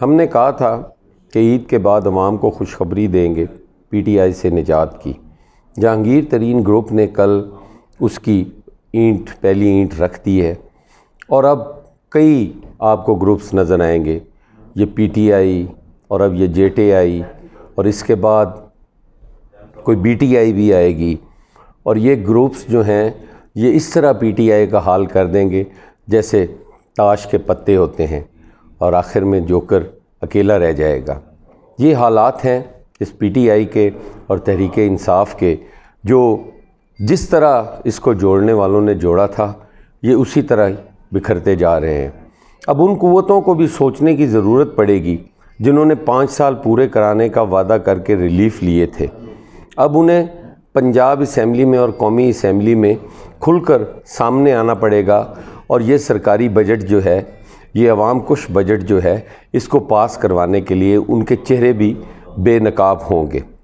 हमने कहा था कि ईद के बाद अवाम को खुशखबरी देंगे पीटीआई से निजात की जहांगीर तरीन ग्रुप ने कल उसकी ईंट पहली ईंट रख दी है और अब कई आपको ग्रुप्स नज़र आएंगे ये पीटीआई और अब ये जेटीआई और इसके बाद कोई बीटीआई भी आएगी और ये ग्रुप्स जो हैं ये इस तरह पीटीआई का हाल कर देंगे जैसे ताश के पत्ते होते हैं और आखिर में जोकर अकेला रह जाएगा ये हालात हैं इस पीटीआई के और तहरीक इंसाफ के जो जिस तरह इसको जोड़ने वालों ने जोड़ा था ये उसी तरह बिखरते जा रहे हैं अब उन कुतों को भी सोचने की ज़रूरत पड़ेगी जिन्होंने पाँच साल पूरे कराने का वादा करके रिलीफ़ लिए थे अब उन्हें पंजाब इसम्बली में और कौमी इसम्बली में खुलकर सामने आना पड़ेगा और ये सरकारी बजट जो है ये अवाम कुश बजट जो है इसको पास करवाने के लिए उनके चेहरे भी बेनकाब होंगे